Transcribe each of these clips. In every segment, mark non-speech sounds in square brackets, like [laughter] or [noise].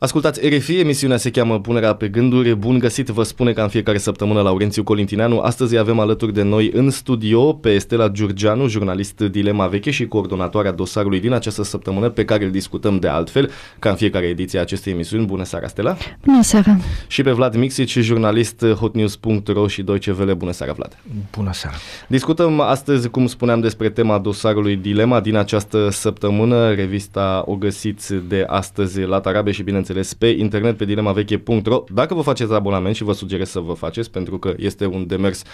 Ascultați RFI, emisiunea se cheamă Punerea pe gânduri. Bun găsit, vă spune ca în fiecare săptămână Laurențiu Colintineanu. Astăzi avem alături de noi în studio pe Stella Giurgianu, jurnalist Dilema Veche și coordonatoarea dosarului din această săptămână pe care îl discutăm de altfel, ca în fiecare ediție a acestei emisiuni. Bună seara, Stella! Bună seara! Și pe Vlad Mixic, jurnalist hotnews.ro și 2 Welle. Bună seara, Vlad! Bună seara! Discutăm astăzi, cum spuneam, despre tema dosarului Dilema din această săptămână. Revista o găsiți de astăzi la Tarabe și, bineînțeles, bineînțeles, pe internet pe dilemaveche.ro. Dacă vă faceți abonament și vă sugerez să vă faceți, pentru că este un demers uh,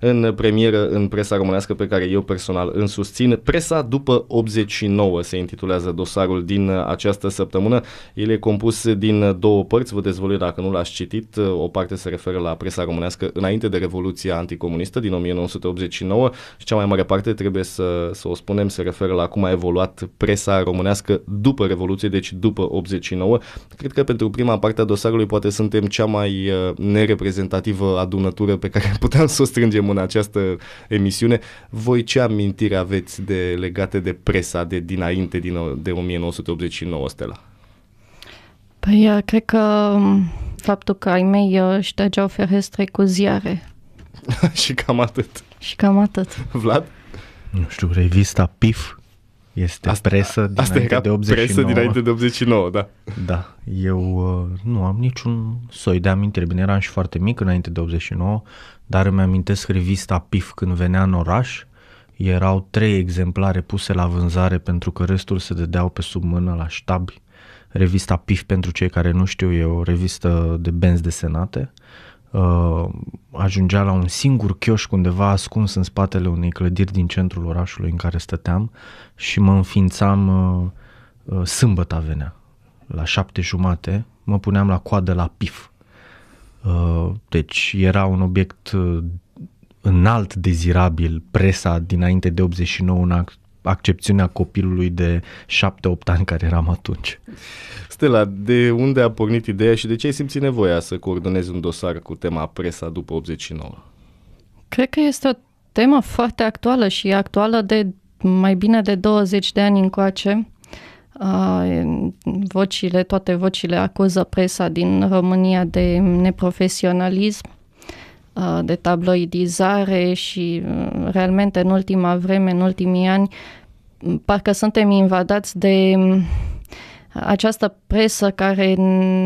în premieră în presa românească pe care eu personal îl susțin. Presa după 89 se intitulează dosarul din această săptămână. El e compus din două părți, vă dezvolui dacă nu l-ați citit. O parte se referă la presa românească înainte de Revoluția Anticomunistă din 1989 și cea mai mare parte, trebuie să, să o spunem, se referă la cum a evoluat presa românească după Revoluție, deci după 89. Cred că pentru prima parte a dosarului poate suntem cea mai uh, nereprezentativă adunătură pe care puteam să o strângem în această emisiune, voi ce amintiri aveți de legate de presa de dinainte din, de 1989, Stella? Păi, uh, cred că um, faptul că ai mei uh, își trăgeau ferestre cu ziare. [laughs] și cam atât. Și cam atât. Vlad? Nu știu, revista PIF este asta, presă dinainte asta era de 89. presă dinainte de 89, da. Da, eu uh, nu am niciun soi de amintire. Bine, eram și foarte mic înainte de 89, dar îmi amintesc revista PIF când venea în oraș, erau trei exemplare puse la vânzare pentru că restul se dădeau pe sub mână la ștabi. Revista PIF, pentru cei care nu știu, e o revistă de benzi desenate. Uh, ajungea la un singur chioșc undeva ascuns în spatele unei clădiri din centrul orașului în care stăteam și mă înființam uh, uh, sâmbătă venea, la șapte jumate, mă puneam la coadă la PIF Uh, deci era un obiect uh, înalt dezirabil. Presa dinainte de 89 în accepțiunea copilului de 7-8 ani care eram atunci. Stella, de unde a pornit ideea și de ce ai simțit nevoia să coordonezi un dosar cu tema presa după 89? Cred că este o temă foarte actuală și actuală de mai bine de 20 de ani încoace. Ah, vocile, toate vocile acuză presa din România de neprofesionalism, ah, de tabloidizare și ah, realmente în ultima vreme, în ultimii ani, parcă suntem invadați de mm, această presă care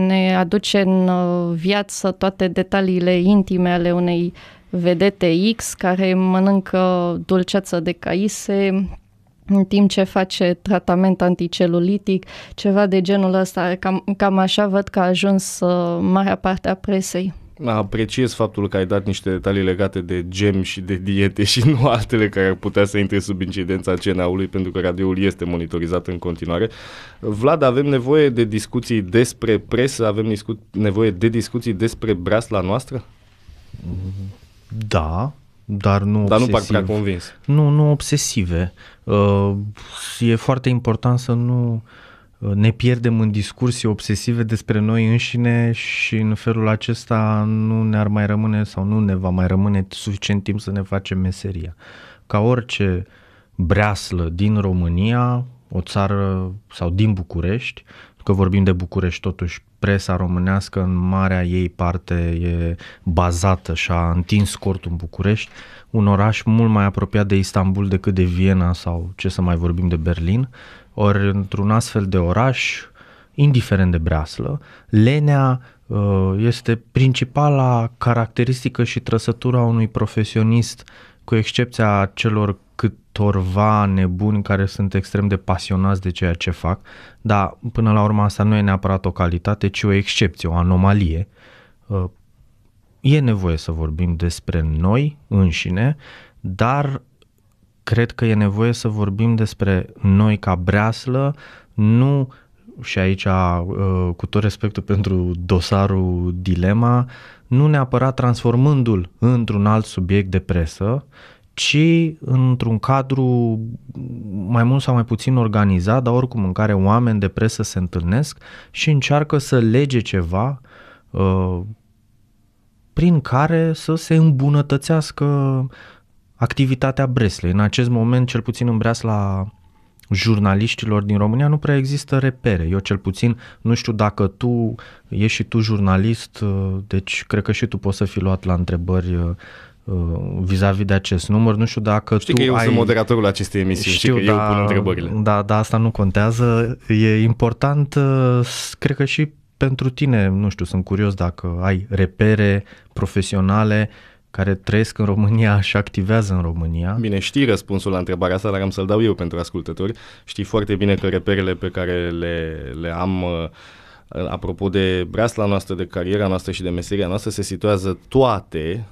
ne aduce în viață toate detaliile intime ale unei vedete X care mănâncă dulceață de caise, în timp ce face tratament anticelulitic, ceva de genul ăsta, cam, cam așa văd că a ajuns uh, marea parte a presei. Apreciez faptul că ai dat niște detalii legate de gem și de diete și [laughs] nu altele care ar putea să intre sub incidența CNA-ului, pentru că radioul este monitorizat în continuare. Vlad, avem nevoie de discuții despre presă, avem discu- nevoie de discuții despre brasla noastră? Da, dar nu Dar obsesiv. nu par prea convins. Nu, nu obsesive. Uh, e foarte important să nu uh, ne pierdem în discursii obsesive despre noi înșine și în felul acesta nu ne-ar mai rămâne sau nu ne va mai rămâne suficient timp să ne facem meseria. Ca orice breaslă din România, o țară sau din București, că vorbim de București, totuși presa românească în marea ei parte e bazată și a întins cortul în București, un oraș mult mai apropiat de Istanbul decât de Viena sau ce să mai vorbim de Berlin, ori într-un astfel de oraș, indiferent de breaslă, lenea uh, este principala caracteristică și trăsătura unui profesionist, cu excepția celor câtorva nebuni care sunt extrem de pasionați de ceea ce fac, dar până la urmă asta nu e neapărat o calitate, ci o excepție, o anomalie. E nevoie să vorbim despre noi înșine, dar cred că e nevoie să vorbim despre noi ca breaslă, nu și aici, uh, cu tot respectul pentru dosarul Dilema, nu neapărat transformându-l într-un alt subiect de presă, uh, ci într-un cadru mai mult sau mai puțin organizat, dar oricum în care oameni de presă se întâlnesc și încearcă să lege ceva uh, prin care să se îmbunătățească activitatea Breslei. În acest moment, cel puțin în Breasla jurnaliștilor din România nu prea există repere. Eu cel puțin nu știu dacă tu ești și tu jurnalist, uh, deci cred că și tu poți să fi luat la întrebări uh, Uh, vis-a-vis de acest număr. Nu știu dacă Știi tu că eu ai... sunt moderatorul acestei emisiuni știu, și că da, eu pun întrebările. Da, da, asta nu contează. E important, uh, cred că și pentru tine, nu știu, sunt curios dacă ai repere profesionale care trăiesc în România [laughs] și activează în România. Bine, știi răspunsul la întrebarea asta, dar am să-l dau eu pentru ascultători. Știi foarte bine că reperele pe care le, le am uh, apropo de breasla noastră, de cariera noastră și de meseria noastră, se situează toate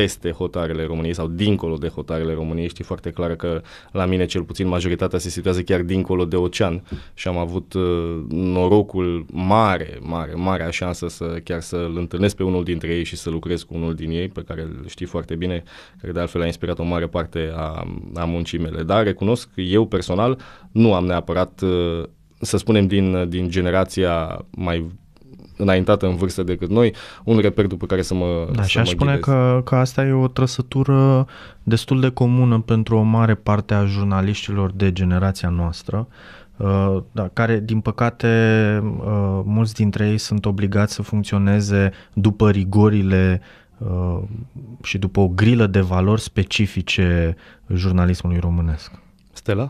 peste hotarele României sau dincolo de hotarele României. Știi foarte clar că la mine cel puțin majoritatea se situează chiar dincolo de ocean și am avut uh, norocul mare, mare, mare, șansă să chiar să-l întâlnesc pe unul dintre ei și să lucrez cu unul din ei, pe care îl știi foarte bine, care de altfel a inspirat o mare parte a, a muncii mele. Dar recunosc că eu personal nu am neapărat, uh, să spunem, din, din generația mai înaintată în vârstă decât noi, un reper după care să mă Da, să și aș mă spune că, că asta e o trăsătură destul de comună pentru o mare parte a jurnaliștilor de generația noastră, Uh, da, care, din păcate, uh, mulți dintre ei sunt obligați să funcționeze după rigorile uh, și după o grilă de valori specifice jurnalismului românesc. Stella? Uh,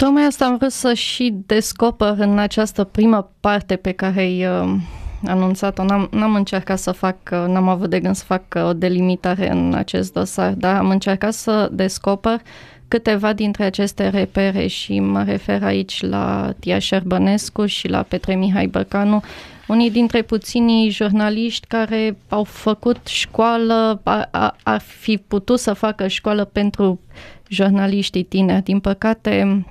Tocmai asta am vrut să și descoper în această primă parte pe care ai uh, anunțat-o. N-am, n-am încercat să fac, uh, n-am avut de gând să fac uh, o delimitare în acest dosar, dar am încercat să descoper câteva dintre aceste repere și mă refer aici la Tia Șerbănescu și la Petre Mihai Băcanu, unii dintre puținii jurnaliști care au făcut școală, ar fi putut să facă școală pentru jurnaliștii tineri. Din păcate,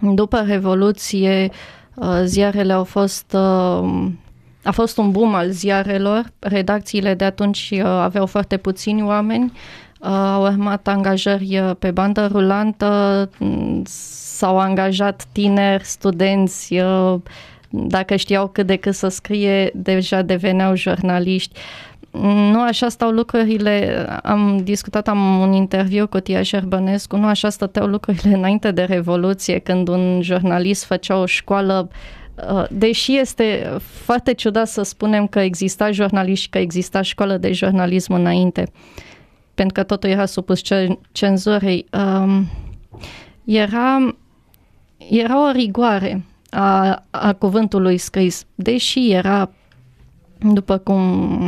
după Revoluție, uh, ziarele au fost uh, a fost un boom al ziarelor, redacțiile de atunci uh, aveau foarte puțini oameni, au urmat angajări pe bandă rulantă, mm, s-au angajat tineri, studenți, dacă știau cât de cât să scrie, deja deveneau jurnaliști. Uh, nu așa stau lucrurile, am discutat, am un interviu cu Tia Șerbănescu, nu așa stăteau lucrurile înainte de Revoluție, când un jurnalist făcea o școală uh, deși este foarte ciudat să spunem că exista jurnaliști și că exista școală de jurnalism înainte, pentru că totul era supus cenzurii, um, era, era o rigoare a, a cuvântului scris, deși era după cum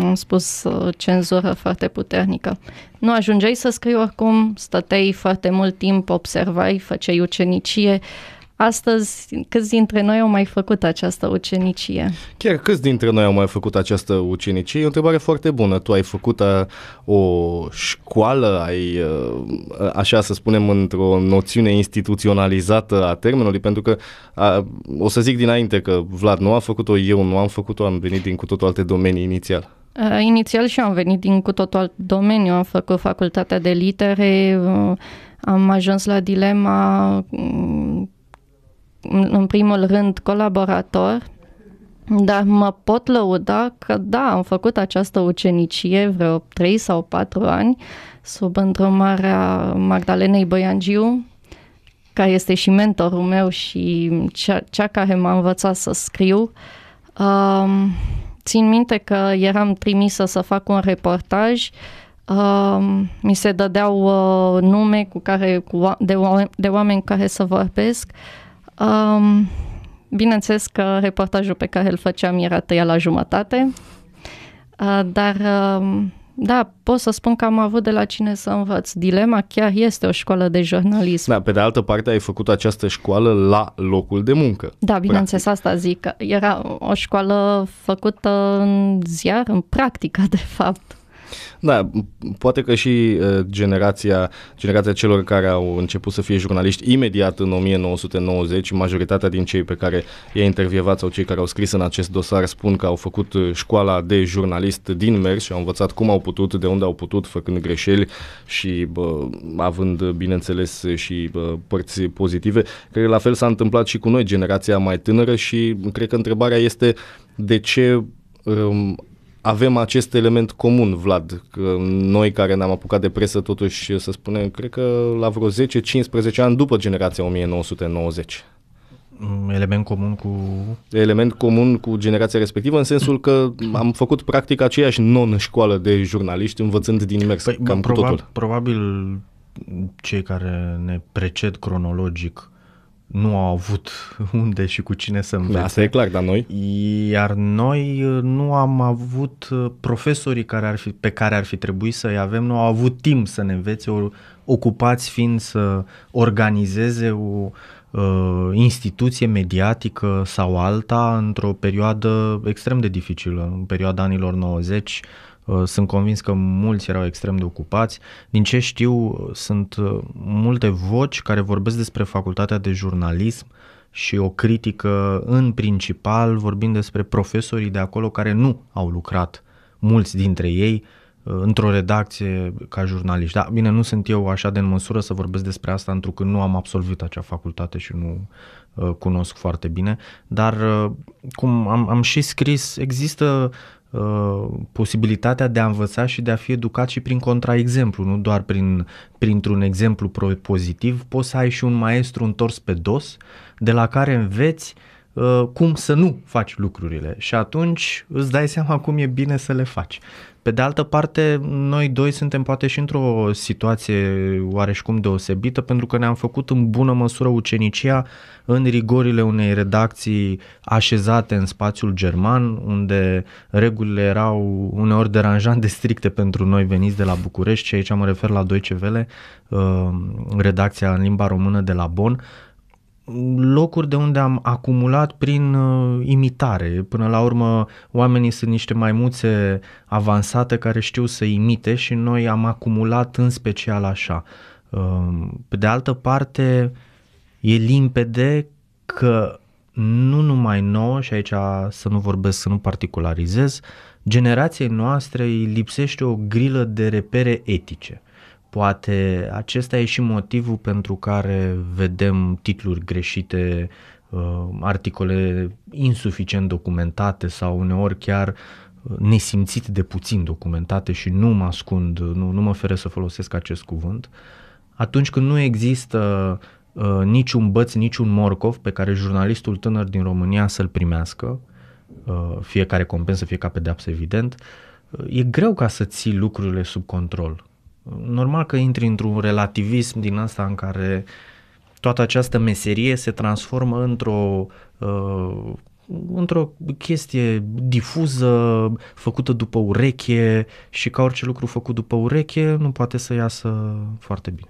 am spus, uh, cenzură foarte puternică. Nu ajungeai să scrii oricum, stăteai foarte mult timp, observai, făceai ucenicie, uh, Astăzi, câți dintre noi au mai făcut această ucenicie? Chiar câți dintre noi au mai făcut această ucenicie? E o întrebare foarte bună. Tu ai făcut uh, o școală, ai, uh, așa să spunem, într-o noțiune instituționalizată a termenului, pentru că a, o să zic dinainte că Vlad nu a făcut-o, eu nu am făcut-o, am venit din cu totul alte domenii inițial. Uh, inițial și eu am venit din cu totul alt domeniu, am făcut facultatea de litere, am ajuns la dilema mm, în primul rând, colaborator, dar mă pot lăuda că da, am făcut această ucenicie vreo 3 sau 4 ani sub îndrumarea Magdalenei Băiangiu, care este și mentorul meu și cea, cea care m-a învățat să scriu. Um, țin minte că eram trimisă să fac un reportaj Uh, mi se dădeau uh, nume cu care, cu, de, oameni, de oameni cu care să vorbesc uh, Um, bineînțeles că reportajul pe care îl făceam era tăiat la jumătate, uh, dar uh, da, pot să spun că am avut de la cine să învăț. Dilema chiar este o școală de jurnalism. Da, pe de altă parte ai făcut această școală la locul de muncă. Da, bineînțeles, asta zic. Era o școală făcută în ziar, în practică, de fapt. Da, poate că și generația, generația celor care au început să fie jurnaliști imediat în 1990, majoritatea din cei pe care i-a intervievat sau cei care au scris în acest dosar spun că au făcut școala de jurnalist din mers și au învățat cum au putut, de unde au putut, făcând greșeli și bă, având, bineînțeles, și bă, părți pozitive. Cred că la fel s-a întâmplat și cu noi, generația mai tânără și cred că întrebarea este de ce um, avem acest element comun, Vlad, că noi care ne-am apucat de presă, totuși, să spunem, cred că la vreo 10-15 ani după generația 1990. Mm, element comun cu... Element comun cu generația respectivă, în sensul că am făcut practic aceeași non-școală de jurnaliști, învățând din mers, păi, cam cu totul. Probabil cei care ne preced cronologic nu au avut [laughs] unde și cu cine să învețe. Da, asta e clar, dar noi? Iar noi uh, nu am avut uh, profesorii care ar fi, pe care ar fi trebuit să-i avem, nu au avut timp să ne învețe, ocupați fiind să organizeze o uh, instituție mediatică sau alta într-o perioadă extrem de dificilă, în perioada anilor 90, Uh, sunt convins că mulți erau extrem de ocupați. Din ce știu, uh, sunt uh, multe voci care vorbesc despre facultatea de jurnalism și o critică în principal vorbind despre profesorii de acolo care nu au lucrat, mulți dintre ei, într-o redacție ca jurnalist. Da, bine, nu sunt eu așa de în măsură să vorbesc despre asta, pentru că nu am absolvit acea facultate și nu cunosc foarte bine, dar cum am, am și scris, există Uh, posibilitatea de a învăța și de a fi educat și prin contraexemplu, nu doar prin, printr-un exemplu pozitiv, poți să ai și un maestru întors pe dos, de la care înveți uh, cum să nu faci lucrurile și atunci îți dai seama cum e bine să le faci. Pe de altă parte, noi doi suntem poate și într-o situație oareșcum deosebită, pentru că ne-am făcut în bună măsură ucenicia în rigorile unei redacții așezate în spațiul german, unde regulile erau uneori deranjant de stricte pentru noi veniți de la București și aici mă refer la 2 Welle, uh, redacția în limba română de la Bonn, locuri de unde am acumulat prin uh, imitare. Până la urmă, oamenii sunt niște maimuțe avansate care știu să imite și noi am acumulat în special așa. Uh, pe de altă parte, e limpede că nu numai nouă, și aici să nu vorbesc, să nu particularizez, generației noastre îi lipsește o grilă de repere etice. Poate acesta e și motivul pentru care vedem titluri greșite, uh, articole insuficient documentate sau uneori chiar uh, nesimțit de puțin documentate și nu mă ascund, nu, nu mă feresc să folosesc acest cuvânt, atunci când nu există uh, niciun băț, niciun morcov pe care jurnalistul tânăr din România să-l primească, uh, fiecare compensă, fie ca pedeapsă evident, uh, e greu ca să ții lucrurile sub control normal că intri într-un relativism din asta în care toată această meserie se transformă într-o uh, într-o chestie difuză, făcută după ureche și ca orice lucru făcut după ureche nu poate să iasă foarte bine.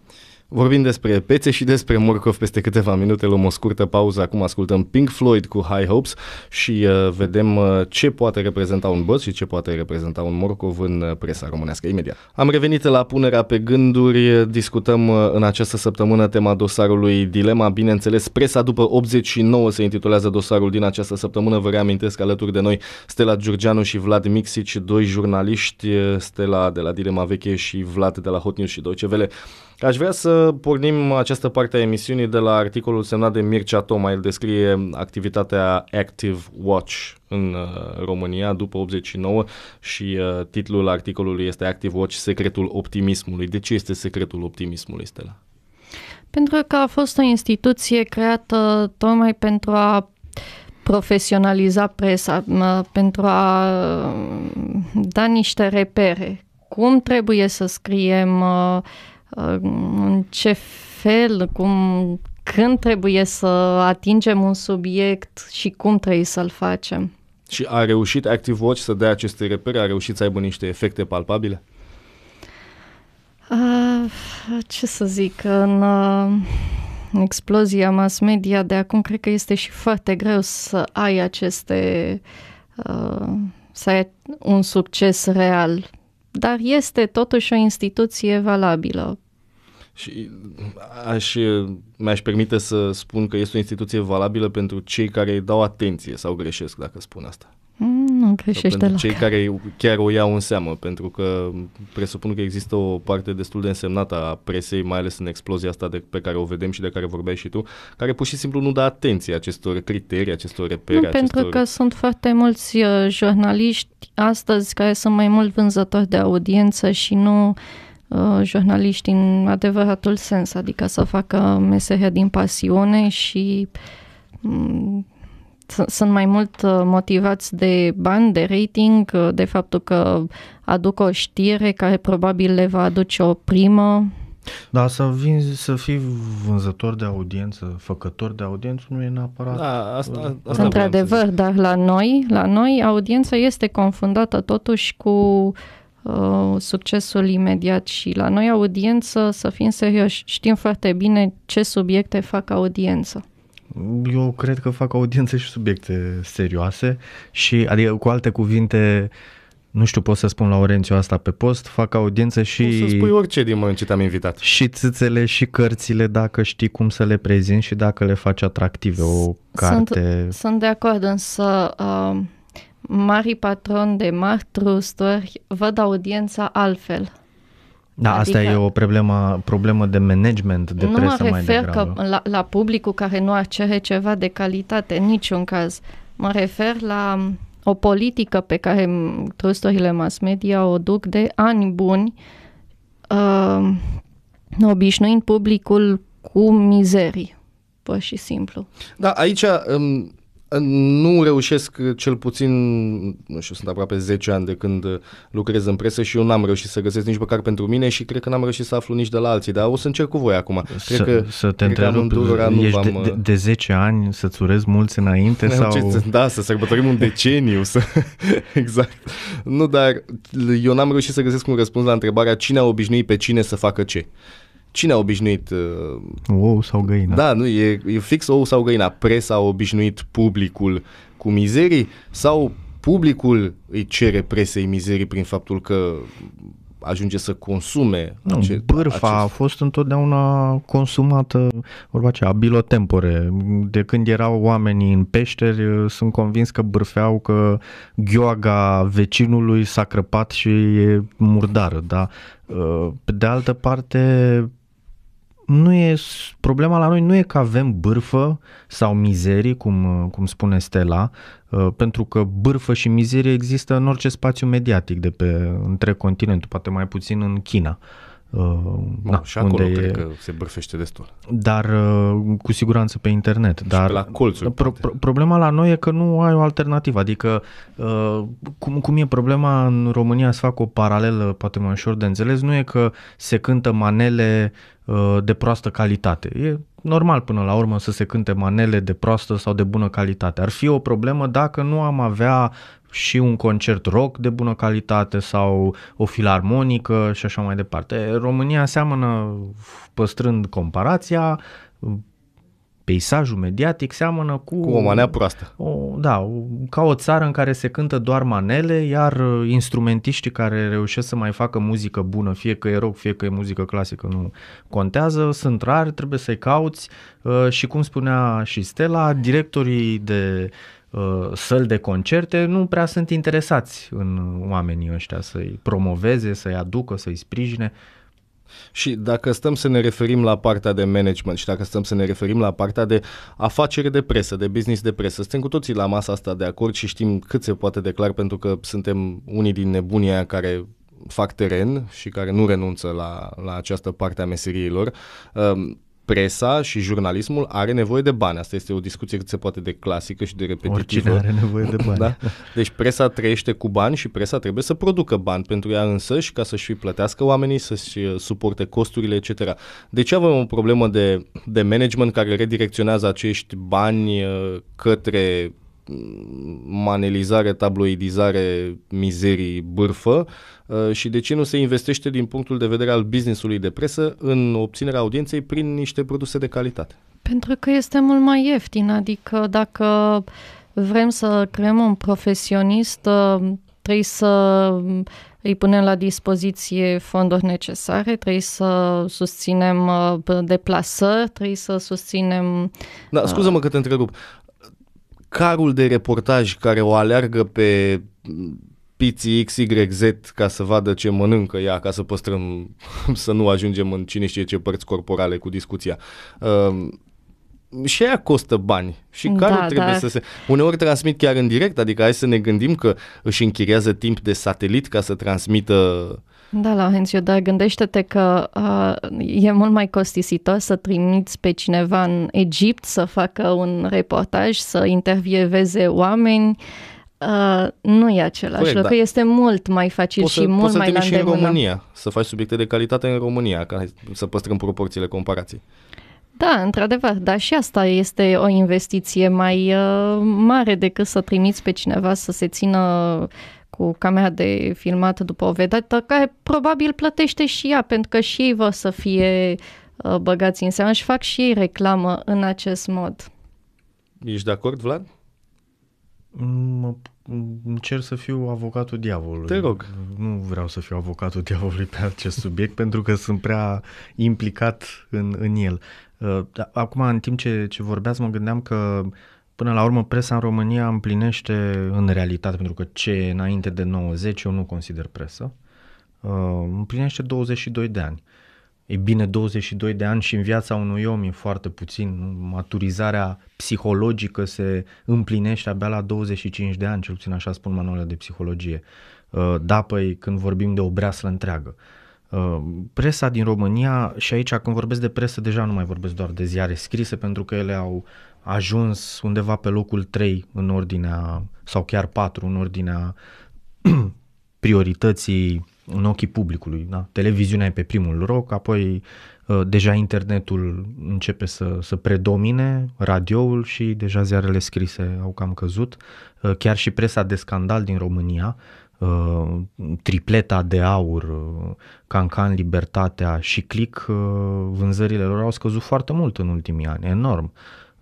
Vorbim despre pețe și despre morcov peste câteva minute, luăm o scurtă pauză, acum ascultăm Pink Floyd cu High Hopes și uh, vedem uh, ce poate reprezenta un băț și ce poate reprezenta un morcov în uh, presa românească imediat. Am revenit la punerea pe gânduri, discutăm uh, în această săptămână tema dosarului Dilema, bineînțeles, presa după 89 se intitulează dosarul din această săptămână, vă reamintesc alături de noi Stella Giurgianu și Vlad Mixici, doi jurnaliști, uh, Stella de la Dilema Veche și Vlad de la Hot News și doi cevele. Aș vrea să pornim această parte a emisiunii de la articolul semnat de Mircea Toma. El descrie activitatea Active Watch în uh, România după 89 și uh, titlul articolului este Active Watch, secretul optimismului. De ce este secretul optimismului, Stella? Pentru că a fost o instituție creată tocmai pentru a profesionaliza presa, pentru a uh, da niște repere. Cum trebuie să scriem uh, în ce fel, cum, când trebuie să atingem un subiect și cum trebuie să-l facem. Și a reușit Active Watch să dea aceste repere? A reușit să aibă niște efecte palpabile? Uh, ce să zic, în, uh, explozia mass media de acum cred că este și foarte greu să ai aceste, uh, să ai un succes real. Dar este totuși o instituție valabilă. Și aș, mi-aș permite să spun că este o instituție valabilă pentru cei care îi dau atenție sau greșesc dacă spun asta. Mm, nu greșești Pentru cei care chiar o iau în seamă, pentru că presupun că există o parte destul de însemnată a presei, mai ales în explozia asta de, pe care o vedem și de care vorbeai și tu, care pur și simplu nu dă atenție acestor criterii, acestor repere. Nu, acestor... Pentru că sunt foarte mulți uh, jurnaliști astăzi care sunt mai mult vânzători de audiență și nu uh, Uh, jurnaliști în adevăratul sens, adică să facă meseria din pasiune și mm, sunt mai mult uh, motivați de bani, de rating, uh, de faptul că aduc o știre care probabil le va aduce o primă. Da, să, vin să fii vânzător de audiență, făcător de audiență, nu e neapărat... Da, asta, asta Într-adevăr, dar la noi, la noi audiența este confundată totuși cu uh, Uh, succesul imediat și la noi audiență, să fim serioși, știm foarte bine ce subiecte fac audiență. Eu cred că fac audiență și subiecte serioase și, adică cu alte cuvinte, nu știu, pot să spun la Orențiu asta pe post, fac audiență și... Poți să spui orice din moment ce te-am invitat. Și țâțele și cărțile, dacă știi cum să le prezint și dacă le faci atractive o carte. Sunt, sunt de acord, însă uh, mari patron de mari trusturi văd audiența altfel. Da, adică asta e o problemă, problemă de management, de nu presă mai degrabă. Nu mă refer că la, la publicul care nu ar cere ceva de calitate, în niciun caz. Mă refer la o politică pe care trusturile mass media o duc de ani buni, uh, obișnuind publicul cu mizerii, pur și simplu. Da, aici... Um nu reușesc cel puțin, nu știu, sunt aproape 10 ani de când lucrez în presă și eu n-am reușit să găsesc nici măcar pentru mine și cred că n-am reușit să aflu nici de la alții, dar o să încerc cu voi acum. Cred să, că, să te întrerup, de, de, de 10 ani să-ți urez mulți înainte sau... Ce, da, să sărbătorim un deceniu, să... [laughs] exact. Nu, dar eu n-am reușit să găsesc un răspuns la întrebarea cine a obișnuit pe cine să facă ce. Uh, Cine a obișnuit? Uh, ou sau găina? Da, nu, e, e fix ou sau găina. Presa a obișnuit publicul cu mizerii sau publicul îi cere presei mizerii prin faptul că ajunge să consume. Nu, ace- bârfa acest... a fost întotdeauna consumată, vorba aceea, abilotempore. De când erau oamenii în peșteri, uh, sunt convins că bârfeau că gheoaga vecinului s-a crăpat și e murdară, da? Uh, pe de altă parte, nu e, problema la noi nu e că avem bârfă sau mizerii, cum, cum spune Stella, ă, pentru că bârfă și mizerie există în orice spațiu mediatic de pe întreg continentul, poate mai puțin în China. Bun, na, și acolo unde cred e... că se bârfește destul. Dar uh, cu siguranță pe internet. Și dar pe la colțuri. Pro- pro- problema la noi e că nu ai o alternativă. Adică uh, cum, cum e problema în România, să fac o paralelă poate mai ușor de înțeles, nu e că se cântă manele uh, de proastă calitate. E normal până la urmă să se cânte manele de proastă sau de bună calitate. Ar fi o problemă dacă nu am avea și un concert rock de bună calitate sau o filarmonică și așa mai departe. România seamănă, păstrând comparația, peisajul mediatic seamănă cu... Cu o manea proastă. O, da, ca o țară în care se cântă doar manele, iar instrumentiștii care reușesc să mai facă muzică bună, fie că e rock, fie că e muzică clasică, nu contează, sunt rari, trebuie să-i cauți uh, și, cum spunea și Stella, directorii de Uh, săli de concerte, nu prea sunt interesați în oamenii ăștia să-i promoveze, să-i aducă, să-i sprijine. Și dacă stăm să ne referim la partea de management și dacă stăm să ne referim la partea de afacere de presă, de business de presă, suntem cu toții la masa asta de acord și știm cât se poate declar pentru că suntem unii din nebunia aia care fac teren și care nu renunță la, la această parte a meseriilor. Um, presa și jurnalismul are nevoie de bani. Asta este o discuție cât se poate de clasică și de repetitivă. Oricine are nevoie de bani. [laughs] da? Deci presa trăiește cu bani și presa trebuie să producă bani pentru ea și ca să-și plătească oamenii, să-și uh, suporte costurile, etc. De deci ce avem o problemă de, de management care redirecționează acești bani uh, către manelizare, tabloidizare, mizerii, bârfă uh, și de ce nu se investește din punctul de vedere al businessului de presă în obținerea audienței prin niște produse de calitate? Pentru că este mult mai ieftin, adică dacă vrem să creăm un profesionist, uh, trebuie să îi punem la dispoziție fonduri necesare, trebuie să susținem uh, deplasări, trebuie să susținem... Da, scuză-mă că te întrerup carul de reportaj care o aleargă pe piții XYZ ca să vadă ce mănâncă ea, ca să păstrăm, [laughs] să nu ajungem în cine știe ce părți corporale cu discuția. Uh, și aia costă bani și da, care da, trebuie da. să se... Uneori transmit chiar în direct, adică hai să ne gândim că își închiriază timp de satelit ca să transmită da, la Laurențiu, dar gândește-te că uh, e mult mai costisitor să trimiți pe cineva în Egipt să facă un reportaj, să intervieveze oameni. Uh, nu e același Corect, lucru, da. este mult mai facil poți și să, mult poți mai să la și în România, să faci subiecte de calitate în România, ca să păstrăm proporțiile comparației. Da, într-adevăr, dar și asta este o investiție mai uh, mare decât să trimiți pe cineva să se țină uh, cu camera de filmat după o vedetă, care probabil plătește și ea, pentru că și ei vor să fie uh, băgați în seamă și fac și ei reclamă în acest mod. Ești de acord, Vlad? Mă, încerc să fiu avocatul diavolului. Te rog. Nu vreau să fiu avocatul diavolului pe acest subiect pentru că sunt prea implicat în, în el. Uh, da, acum, în timp ce, ce vorbeați, mă gândeam că uh, Până la urmă, presa în România împlinește în realitate, pentru că ce e înainte de 90 eu nu consider presă, uh, împlinește 22 de ani. E bine, 22 de ani și în viața unui om e foarte puțin. Maturizarea psihologică se împlinește abia la 25 de ani, cel puțin așa spun manualele de psihologie. Uh, da, păi când vorbim de o breaslă întreagă. Uh, presa din România, și aici când vorbesc de presă, deja nu mai vorbesc doar de ziare scrise, pentru că ele au ajuns undeva pe locul 3 în ordinea, sau chiar 4 în ordinea [clears throat] priorității în ochii publicului. Da? Televiziunea e pe primul loc, apoi uh, deja internetul începe să, să predomine, radioul și deja ziarele scrise au cam căzut. Uh, chiar și presa de scandal din România, uh, tripleta de aur, Cancan, Libertatea și Click, vânzările lor au scăzut foarte mult în ultimii ani, enorm.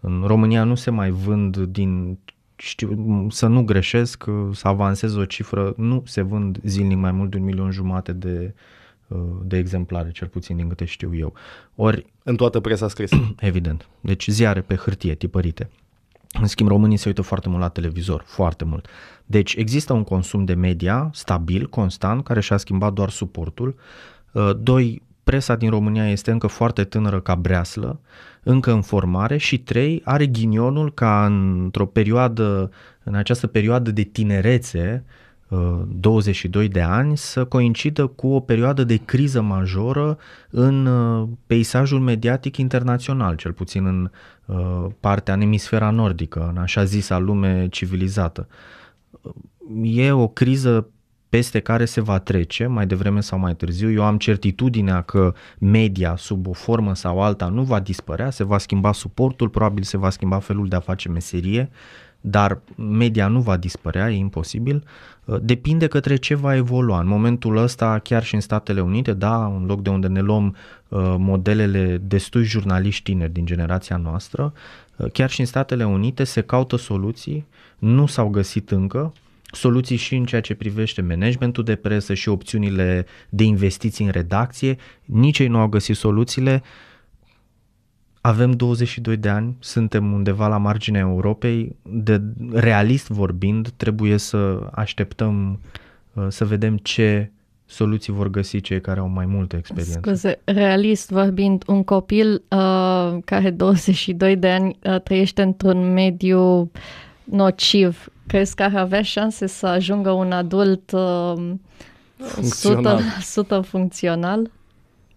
În România nu se mai vând din știu, să nu greșesc, să avansez o cifră, nu se vând zilnic mai mult de un milion jumate de, uh, de exemplare, cel puțin din câte știu eu. Ori, în toată presa scrisă. [clears throat] Evident. Deci ziare pe hârtie, tipărite. În schimb, românii se uită foarte mult la televizor, foarte mult. Deci există un consum de media stabil, constant, care și-a schimbat doar suportul. Uh, doi, presa din România este încă foarte tânără ca breaslă, încă în formare și trei, are ghinionul ca într-o perioadă, în această perioadă de tinerețe, 22 uh, de ani să coincidă cu o perioadă de criză majoră în uh, peisajul mediatic internațional, cel puțin în uh, partea, în emisfera nordică, în așa zisa lume civilizată. E o criză peste care se va trece mai devreme sau mai târziu. Eu am certitudinea că media sub o formă sau alta nu va dispărea, se va schimba suportul, probabil se va schimba felul de a face meserie, dar media nu va dispărea, e imposibil. Depinde către ce va evolua. În momentul ăsta, chiar și în Statele Unite, da, un loc de unde ne luăm uh, modelele destui jurnaliști tineri din generația noastră, uh, chiar și în Statele Unite se caută soluții, nu s-au găsit încă, soluții și în ceea ce privește managementul de presă și opțiunile de investiții în redacție. Nici ei nu au găsit soluțiile. Avem 22 de ani, suntem undeva la marginea Europei, de realist vorbind, trebuie să așteptăm uh, să vedem ce soluții vor găsi cei care au mai multă experiență. Scuze, realist vorbind, un copil uh, care 22 de ani uh, trăiește într-un mediu nociv Crezi că ar avea șanse să ajungă un adult uh, funcțional. 100%, 100% [laughs] funcțional?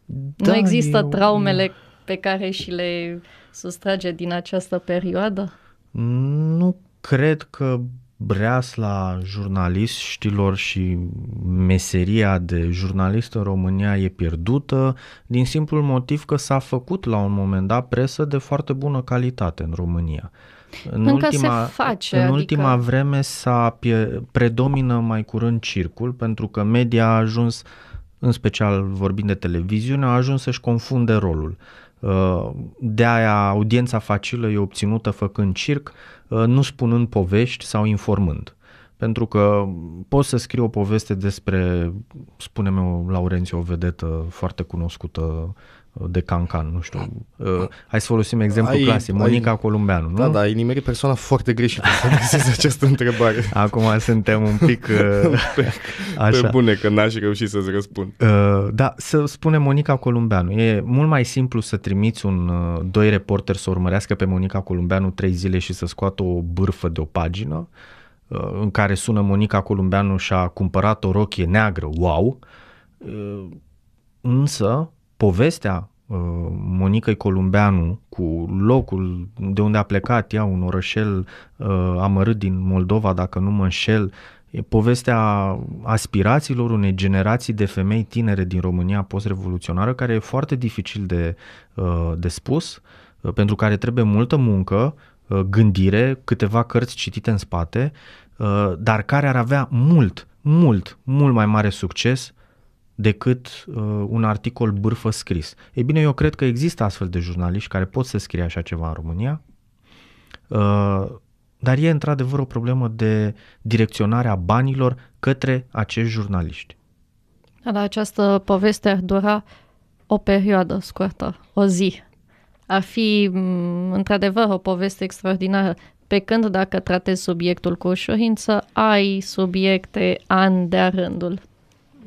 Da, nu există eu... traumele pe care și le sustrage din această perioadă? Nu cred că breasla jurnaliștilor și meseria de jurnalist în România e pierdută din simplul motiv că s-a făcut la un moment dat presă de foarte bună calitate în România. În Încă ultima, se face. În adică... ultima vreme s-a pie- predomină mai curând circul, pentru că media a ajuns, în special vorbind de televiziune, a ajuns să-și confunde rolul. Uh, de aia audiența facilă e obținută făcând circ, uh, nu spunând povești sau informând. Pentru că pot să scriu o poveste despre, spunem eu, Laurențiu, o vedetă foarte cunoscută uh, de cancan, nu știu. Ah. Uh, hai să folosim exemplu ai, clasic, Monica ai, Columbeanu, da, nu? Da, da, ai nimerit persoana foarte greșită să găsesc [laughs] această întrebare. Acum suntem un pic [laughs] uh, pe, așa. pe bune că n-aș reuși să-ți răspund. Uh, da, să spunem Monica Columbeanu. E mult mai simplu să trimiți un doi reporteri să urmărească pe Monica Columbeanu trei zile și să scoată o bârfă de o pagină uh, Uh, în care sună Monica Columbeanu și a cumpărat o rochie neagră, wow, uh, însă povestea uh, Monicăi Columbeanu cu locul de unde a plecat ea, un orășel amărât din Moldova, dacă nu mă înșel, e povestea aspirațiilor unei generații de femei tinere din România post-revoluționară, care e foarte dificil de, de spus, pentru care trebuie multă muncă, gândire, câteva cărți citite în spate Uh, dar care ar avea mult, mult, mult mai mare succes decât uh, un articol bârfă scris. Ei bine, eu cred că există astfel de jurnaliști care pot să scrie așa ceva în România, uh, dar e într-adevăr o problemă de direcționare a banilor către acești jurnaliști. Dar această poveste ar dura o perioadă scurtă, o zi. Ar fi, într-adevăr, o poveste extraordinară. Pe când dacă tratezi subiectul cu ușurință, ai subiecte an de-a rândul.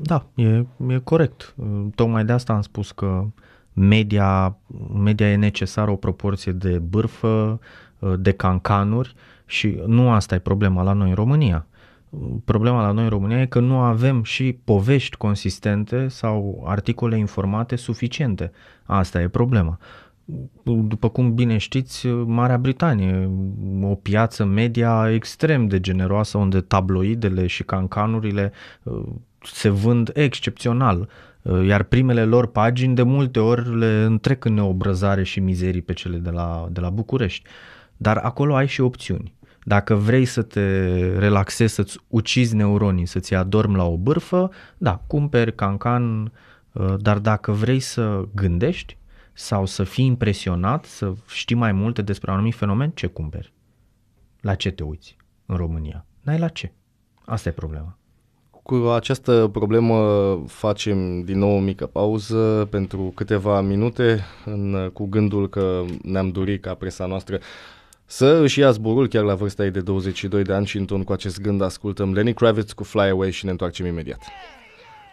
Da, e, e corect. Tocmai de asta am spus că media, media e necesară o proporție de bârfă, de cancanuri și nu asta e problema la noi în România. Problema la noi în România e că nu avem și povești consistente sau articole informate suficiente. Asta e problema după cum bine știți, Marea Britanie, o piață media extrem de generoasă unde tabloidele și cancanurile uh, se vând excepțional, uh, iar primele lor pagini de multe ori le întrec în neobrăzare și mizerii pe cele de la, de la București. Dar acolo ai și opțiuni. Dacă vrei să te relaxezi, să-ți ucizi neuronii, să-ți adormi la o bârfă, da, cumperi cancan, uh, dar dacă vrei să gândești, sau să fii impresionat, să știi mai multe despre un anumit fenomen, ce cumperi? La ce te uiți în România? N-ai la ce. Asta e problema. Cu această problemă facem din nou o mică pauză pentru câteva minute în, cu gândul că ne-am dorit ca presa noastră să își ia zborul chiar la vârsta ei de 22 de ani și în ton cu acest gând ascultăm Lenny Kravitz cu Fly Away și ne întoarcem imediat. Yeah!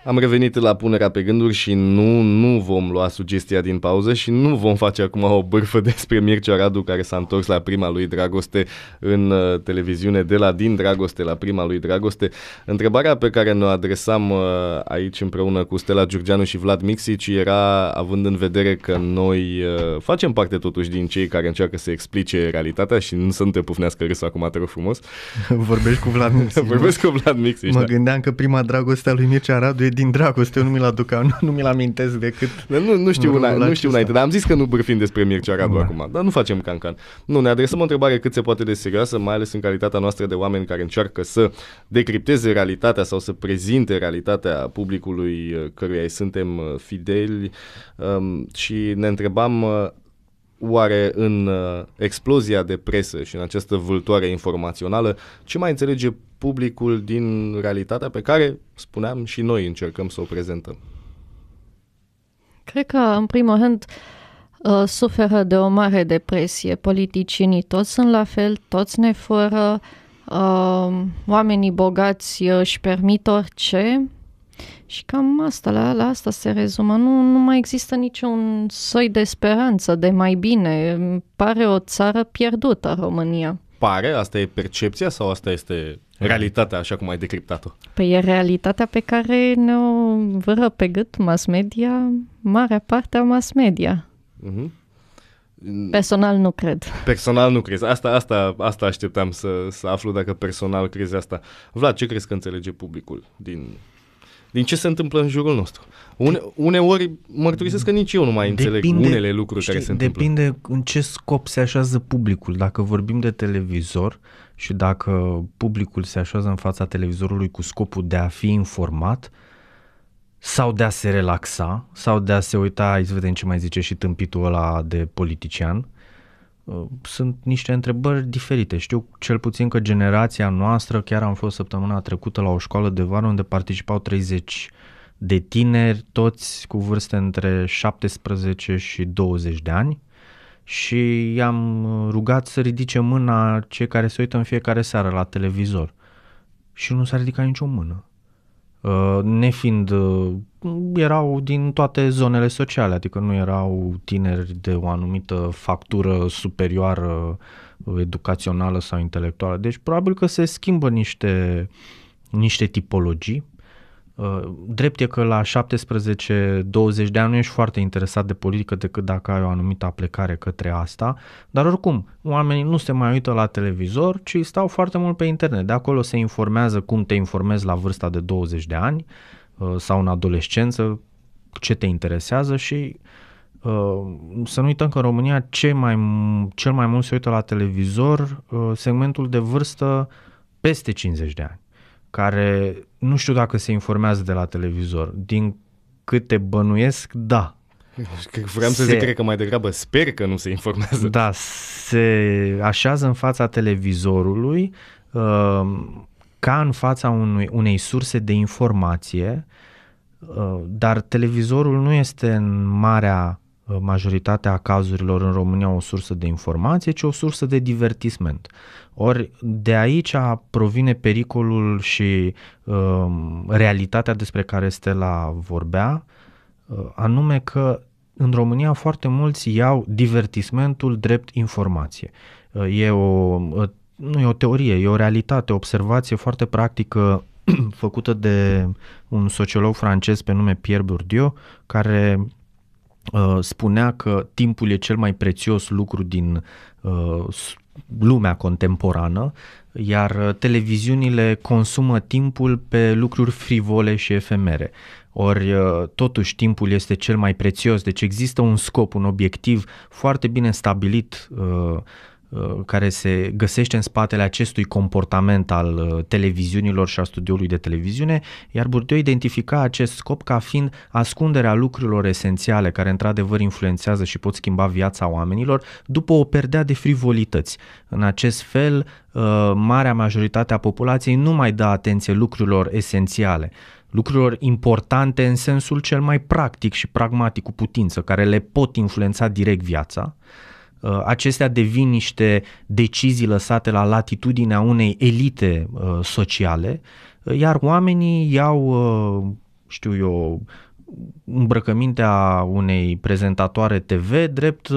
Am revenit la punerea pe gânduri și nu, nu vom lua sugestia din pauză și nu vom face acum o bârfă [laughs] despre Mircea Radu care s-a întors la prima lui dragoste în uh, televiziune de la Din Dragoste la prima lui dragoste. Întrebarea pe care ne-o adresam uh, aici împreună cu Stella Giurgianu și Vlad Mixici era având în vedere că noi uh, facem parte totuși din cei care încearcă să explice realitatea și nu să nu te pufnească râsul acum, te rog frumos. [laughs] Vorbești cu Vlad [laughs] Mixici. Vorbesc cu Vlad Mixici, Mă da. gândeam că prima dragoste a lui Mircea Radu e din dragoste nu mi-l aduc, nu, nu mi-l amintesc decât... nu, nu știu, una, nu știu înainte, dar am zis că nu bârfim despre Mircea Radu da. acum, dar nu facem cancan. Nu, ne adresăm o întrebare cât se poate de serioasă, mai ales în calitatea noastră de oameni care încearcă să decripteze realitatea sau să prezinte realitatea publicului uh, căruia îi suntem uh, fideli um, și ne întrebam uh, oare în explozia de presă și în această vâltoare informațională, ce mai înțelege publicul din realitatea pe care, spuneam, și noi încercăm să o prezentăm? Cred că, în primul rând, uh, suferă de o mare depresie. Politicienii toți sunt la fel, toți ne fără, uh, oamenii bogați uh, își permit orice și cam asta, la, la asta se rezumă. Nu, nu mai există niciun soi de speranță, de mai bine. Pare o țară pierdută, România. Pare? Asta e percepția sau asta este realitatea așa cum ai decriptat-o. Păi e realitatea pe care ne-o vără pe gât mass media, marea parte a mass media. Uh-huh. Personal nu cred. Personal nu crezi. Asta, asta, asta așteptam să, să aflu dacă personal crezi asta. Vlad, ce crezi că înțelege publicul din, din ce se întâmplă în jurul nostru? Une, uneori mărturisesc că nici eu nu mai înțeleg depinde, unele lucruri știi, care se întâmplă. Depinde în ce scop se așează publicul. Dacă vorbim de televizor, și dacă publicul se așează în fața televizorului cu scopul de a fi informat sau de a se relaxa sau de a se uita, hai să vedem ce mai zice și tâmpitul ăla de politician, uh, sunt niște întrebări diferite. Știu cel puțin că generația noastră, chiar am fost săptămâna trecută la o școală de vară unde participau 30 de tineri, toți cu vârste între 17 și 20 de ani, și i-am uh, rugat să ridice mâna cei care se uită în fiecare seară la televizor. Și nu s-a ridicat nicio mână. Uh, nefiind, uh, erau din toate zonele sociale, adică nu erau tineri de o anumită factură superioară educațională sau intelectuală. Deci probabil că se schimbă niște, niște tipologii Uh, drept e că la 17-20 de ani nu ești foarte interesat de politică decât dacă ai o anumită aplecare către asta, dar oricum, oamenii nu se mai uită la televizor, ci stau foarte mult pe internet. De acolo se informează cum te informezi la vârsta de 20 de ani uh, sau în adolescență, ce te interesează și uh, să nu uităm că în România ce mai, cel mai mult se uită la televizor segmentul de vârstă peste 50 de ani care nu știu dacă se informează de la televizor. Din câte bănuiesc, da. Vreau se, zic, cred că mai degrabă sper că nu se informează. Da, se așează în fața televizorului uh, ca în fața unui, unei surse de informație, uh, dar televizorul nu este în marea Uh, majoritatea cazurilor în România o sursă de informație, ci o sursă de divertisment. Ori de aici provine pericolul și um, realitatea despre care Stella vorbea, uh, anume că în România foarte mulți iau divertismentul drept informație. Uh, e o, nu e o teorie, e o realitate, o observație foarte practică [clears throat] făcută de un sociolog francez pe nume Pierre Bourdieu, care Uh, spunea că timpul e cel mai prețios lucru din uh, lumea contemporană, iar uh, televiziunile consumă timpul pe lucruri frivole și efemere. Ori totuși timpul este cel mai prețios, deci există un scop, un obiectiv foarte bine stabilit uh, Uh, care se găsește în spatele acestui comportament al uh, televiziunilor și a studioului de televiziune, iar Bourdieu identifica acest scop ca fiind ascunderea lucrurilor esențiale care într-adevăr influențează și pot schimba viața oamenilor după o perdea de frivolități. În acest fel, uh, marea majoritate a populației nu mai dă atenție lucrurilor esențiale, lucrurilor importante în sensul cel mai practic și pragmatic cu putință, care le pot influența direct viața, Uh, acestea devin niște decizii lăsate la latitudinea unei elite uh, sociale, uh, iar oamenii iau, știu eu, îmbrăcămintea unei prezentatoare TV drept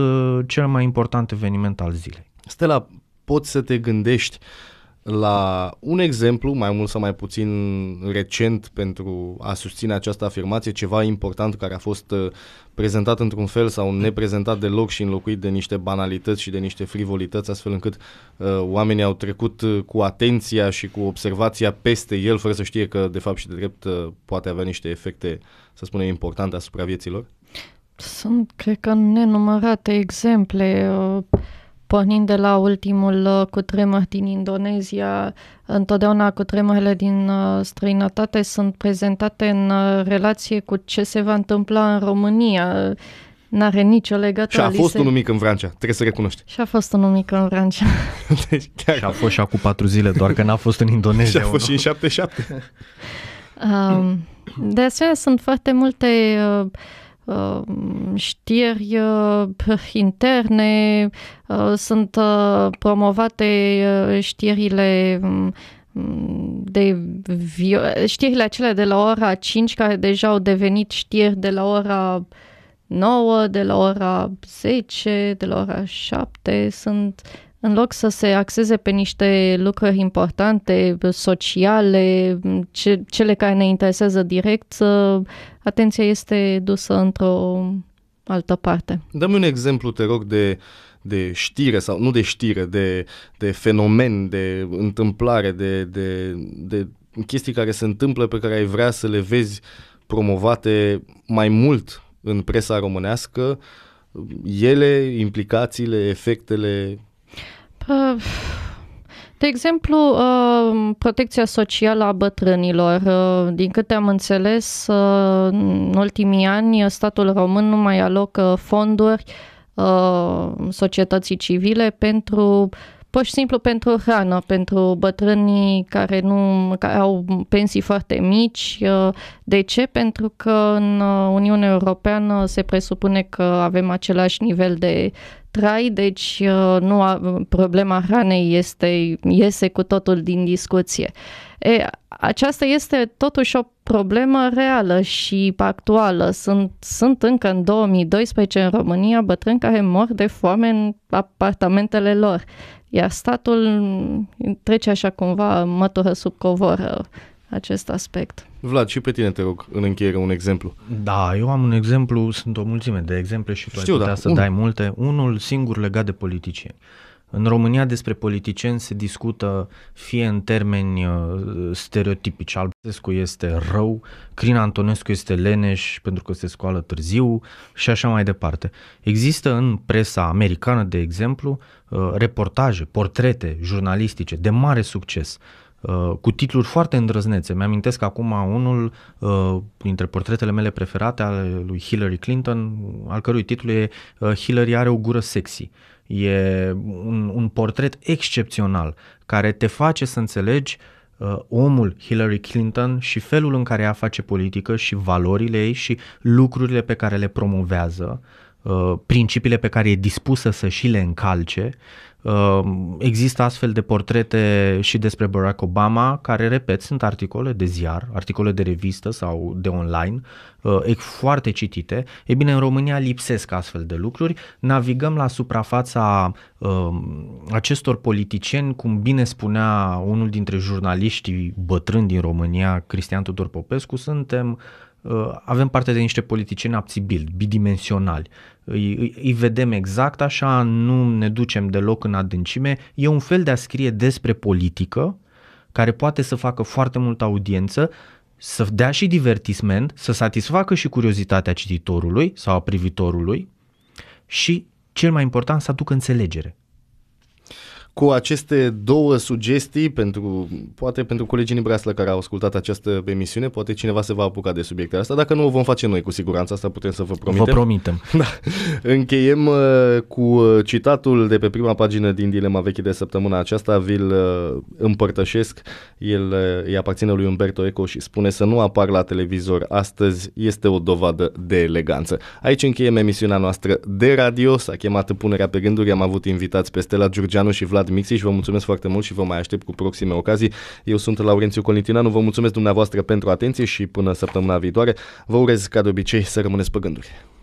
cel mai important eveniment al zilei. Stella, poți să te gândești uh, la un exemplu, mai mult sau mai puțin recent pentru a susține această afirmație, ceva important care a fost uh, prezentat într-un fel sau neprezentat deloc și înlocuit de niște banalități și de niște frivolități, astfel încât uh, oamenii au trecut uh, cu atenția și cu observația peste el, fără să știe că, de fapt și de drept, uh, poate avea niște efecte, să spunem, importante asupra vieților? Sunt, cred că, nenumărate exemple. Uh pornind de la ultimul uh, cutremur din Indonezia, întotdeauna cutremurile din uh, străinătate sunt prezentate în uh, relație cu ce se va întâmpla în România. N-are nicio legătură. Și a fost un mic în Franța, trebuie să recunoști. Și a fost un mic în Franța. [laughs] deci chiar... Și a fost și acum patru zile, doar că n-a fost în Indonezia. și a fost și în 7-7. um, de asemenea, sunt foarte multe uh, Ă, știri ă, interne, ă, sunt promovate știrile de știrile acelea de la ora 5 care deja au devenit știri de la ora 9, de la ora 10, de la ora 7 sunt în loc să se axeze pe niște lucruri importante, sociale, ce, cele care ne interesează direct, atenția este dusă într-o altă parte. Dăm un exemplu, te rog, de, de știre sau nu de știre, de, de fenomen, de întâmplare, de, de, de chestii care se întâmplă pe care ai vrea să le vezi promovate mai mult în presa românească, ele, implicațiile, efectele, Uh, de exemplu, uh, protecția socială a bătrânilor. Uh, din câte am înțeles, în ultimii ani statul român nu mai alocă fonduri societății civile pentru uh, pur și simplu pentru hrană, pentru bătrânii care, nu, care au pensii foarte mici. De ce? Pentru că în Uniunea Europeană se presupune că avem același nivel de trai, deci nu a, problema hranei este, iese cu totul din discuție. E, aceasta este totuși o problemă reală și actuală. Sunt, sunt încă în 2012 în România bătrâni care mor de foame în apartamentele lor, iar statul trece așa cumva mătură sub covoră acest aspect. Vlad, și pe tine te rog, în încheiere, un exemplu. Da, eu am un exemplu, sunt o mulțime de exemple și tu Știu, ai putea da, să un... dai multe. Unul singur legat de politicieni. În România despre politicieni se discută fie în termeni uh, stereotipici, Albescu este rău, Crin Antonescu este leneș pentru că se scoală târziu și așa mai departe. Există în presa americană, de exemplu, uh, reportaje, portrete jurnalistice de mare succes uh, cu titluri foarte îndrăznețe. Mi-amintesc acum unul dintre portretele mele preferate ale lui Hillary Clinton, al cărui titlu e Hillary are o gură sexy. Uh, E un, un portret excepțional care te face să înțelegi uh, omul Hillary Clinton și felul în care ea face politică și valorile ei și lucrurile pe care le promovează, uh, principiile pe care e dispusă să și le încalce Um, există astfel de portrete și despre Barack Obama, care, repet, sunt articole de ziar, articole de revistă sau de online, uh, e foarte citite. E bine, în România lipsesc astfel de lucruri. Navigăm la suprafața um, acestor politicieni, cum bine spunea unul dintre jurnaliștii bătrâni din România, Cristian Tudor Popescu, suntem uh, Uh, avem parte de niște politicieni abțibili, bidimensionali. Îi, îi vedem exact așa, nu ne ducem deloc în adâncime. E un fel de a scrie despre politică care poate să facă foarte multă audiență, să dea și divertisment, să satisfacă și curiozitatea cititorului sau a privitorului și, cel mai important, să aducă înțelegere cu aceste două sugestii, pentru, poate pentru colegii din Braslă care au ascultat această emisiune, poate cineva se va apuca de subiectul asta. Dacă nu o vom face noi, cu siguranță, asta putem să vă promitem. Vă promitem. [laughs] Da. Încheiem uh, cu uh, citatul de pe prima pagină din Dilema Veche de săptămâna aceasta, vi-l uh, împărtășesc. El uh, îi aparține lui Umberto Eco și spune să nu apar la televizor astăzi este o dovadă de eleganță. Aici încheiem emisiunea noastră de radio, s-a chemat punerea pe gânduri, am avut invitați pe Stella Giurgianu și Vlad minunat Mixi și vă mulțumesc foarte mult și vă mai aștept cu proxime ocazii. Eu sunt Laurențiu Colintinanu, vă mulțumesc dumneavoastră pentru atenție și până săptămâna viitoare vă urez ca de obicei să rămâneți pe gânduri.